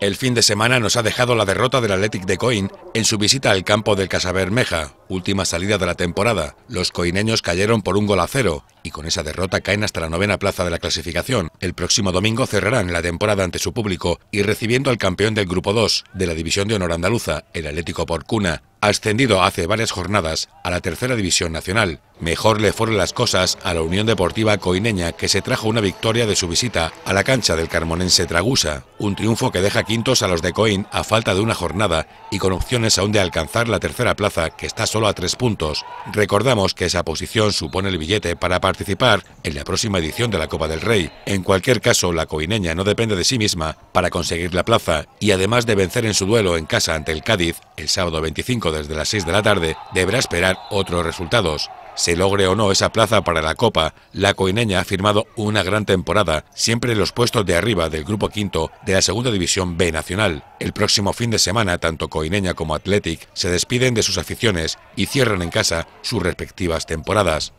El fin de semana nos ha dejado la derrota del Athletic de Coin. en su visita al campo del Casabermeja, última salida de la temporada. Los coineños cayeron por un gol a cero y con esa derrota caen hasta la novena plaza de la clasificación. El próximo domingo cerrarán la temporada ante su público y recibiendo al campeón del Grupo 2 de la División de Honor Andaluza, el Atlético Porcuna, ascendido hace varias jornadas a la tercera división nacional. Mejor le fueron las cosas a la Unión Deportiva Coineña, que se trajo una victoria de su visita a la cancha del carmonense Tragusa, un triunfo que deja quintos a los de Coin a falta de una jornada y con opciones aún de alcanzar la tercera plaza, que está solo a tres puntos. Recordamos que esa posición supone el billete para participar en la próxima edición de la Copa del Rey. En cualquier caso, la Coineña no depende de sí misma para conseguir la plaza y además de vencer en su duelo en casa ante el Cádiz el sábado 25 desde las 6 de la tarde, deberá esperar otros resultados. Se logre o no esa plaza para la Copa, la coineña ha firmado una gran temporada, siempre en los puestos de arriba del grupo quinto de la Segunda División B Nacional. El próximo fin de semana, tanto coineña como Athletic se despiden de sus aficiones y cierran en casa sus respectivas temporadas.